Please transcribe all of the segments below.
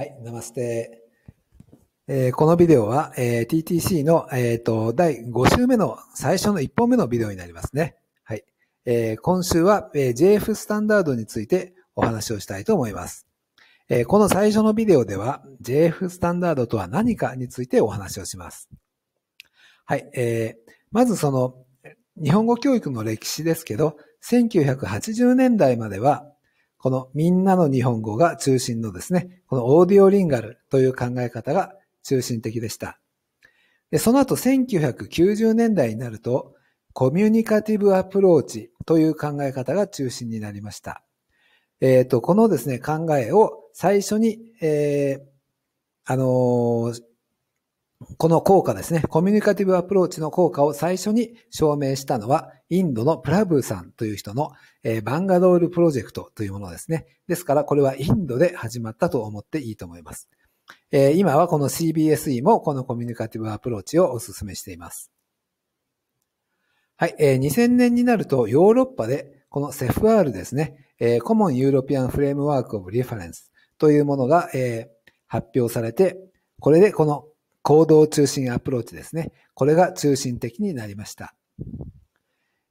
はい、ナマステ。えー、このビデオは、えー、TTC の、えーと、第5週目の最初の1本目のビデオになりますね。はい。えー、今週は、えー、JF スタンダードについてお話をしたいと思います。えー、この最初のビデオでは JF スタンダードとは何かについてお話をします。はい。えー、まずその日本語教育の歴史ですけど、1980年代まではこのみんなの日本語が中心のですね、このオーディオリンガルという考え方が中心的でした。でその後1990年代になると、コミュニカティブアプローチという考え方が中心になりました。えっ、ー、と、このですね、考えを最初に、えー、あのー、この効果ですね、コミュニカティブアプローチの効果を最初に証明したのは、インドのプラブーさんという人の、えー、バンガドールプロジェクトというものですね。ですから、これはインドで始まったと思っていいと思います。えー、今はこの CBSE もこのコミュニカティブアプローチをお勧めしています。はい、えー、2000年になるとヨーロッパでこの CFR ですね、えー、p e a ユーロピアンフレームワークオブリファレンスというものが、えー、発表されて、これでこの行動中心アプローチですね。これが中心的になりました。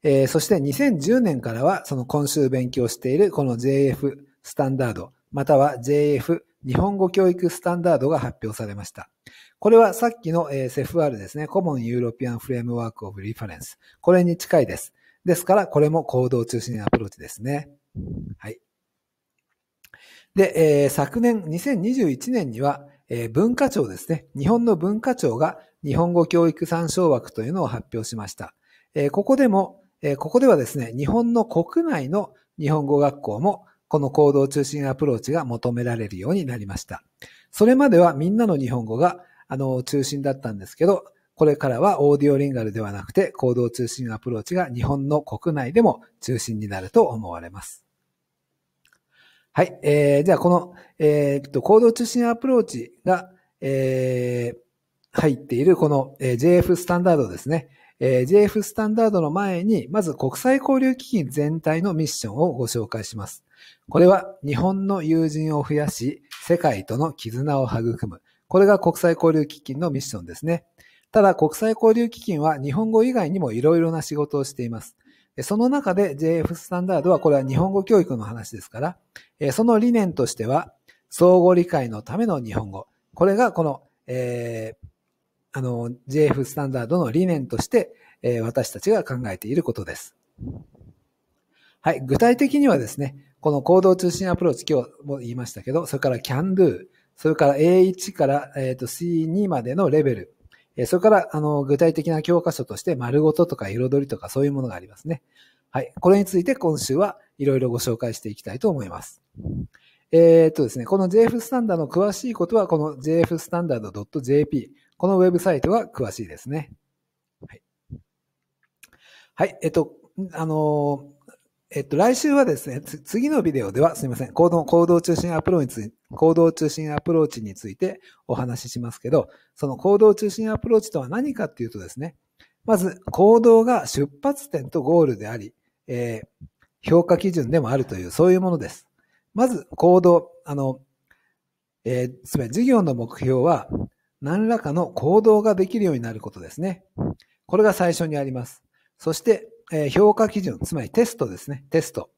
えー、そして2010年からは、その今週勉強しているこの JF スタンダード、または JF 日本語教育スタンダードが発表されました。これはさっきの s f r ですね、p e a ユーロピアンフレームワークオブリファレンス。これに近いです。ですから、これも行動中心アプローチですね。はい。で、えー、昨年2021年には、えー、文化庁ですね。日本の文化庁が日本語教育参照枠というのを発表しました。えー、ここでも、えー、ここではですね、日本の国内の日本語学校もこの行動中心アプローチが求められるようになりました。それまではみんなの日本語があの中心だったんですけど、これからはオーディオリンガルではなくて行動中心アプローチが日本の国内でも中心になると思われます。はい。えー、じゃあ、この、えー、っと、行動中心アプローチが、えー、入っている、この、えー、JF スタンダードですね。えー、JF スタンダードの前に、まず国際交流基金全体のミッションをご紹介します。これは、日本の友人を増やし、世界との絆を育む。これが国際交流基金のミッションですね。ただ、国際交流基金は日本語以外にもいろいろな仕事をしています。その中で JF スタンダードはこれは日本語教育の話ですから、その理念としては、相互理解のための日本語。これがこの、えー、あの、JF スタンダードの理念として、えー、私たちが考えていることです。はい。具体的にはですね、この行動中心アプローチ、今日も言いましたけど、それから CanDo、それから A1 から、えー、と C2 までのレベル、えそれから、あの、具体的な教科書として、丸ごととか彩りとかそういうものがありますね。はい。これについて今週はいろいろご紹介していきたいと思います。えー、っとですね、この JF スタンダードの詳しいことは、この JF スタンダード .jp、このウェブサイトが詳しいですね。はい。はい、えっと、あのーえっと、来週はですね、次のビデオでは、すみません、行動、行動中心アプローチについて、行動中心アプローチについてお話ししますけど、その行動中心アプローチとは何かっていうとですね、まず、行動が出発点とゴールであり、えー、評価基準でもあるという、そういうものです。まず、行動、あの、えー、つまり事業の目標は、何らかの行動ができるようになることですね。これが最初にあります。そして、え評価基準、つまりテストですね、テスト。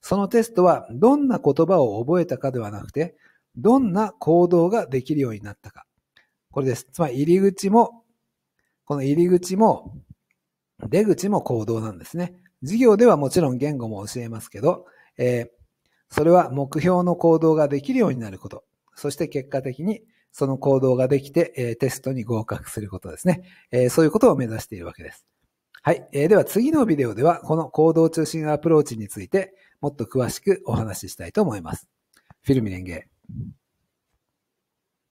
そのテストは、どんな言葉を覚えたかではなくて、どんな行動ができるようになったか。これです。つまり入り口も、この入り口も、出口も行動なんですね。授業ではもちろん言語も教えますけど、えー、それは目標の行動ができるようになること。そして結果的にその行動ができて、えー、テストに合格することですね、えー。そういうことを目指しているわけです。はい。えー、では次のビデオでは、この行動中心アプローチについて、もっと詳しくお話ししたいと思います。フィルミレンゲー。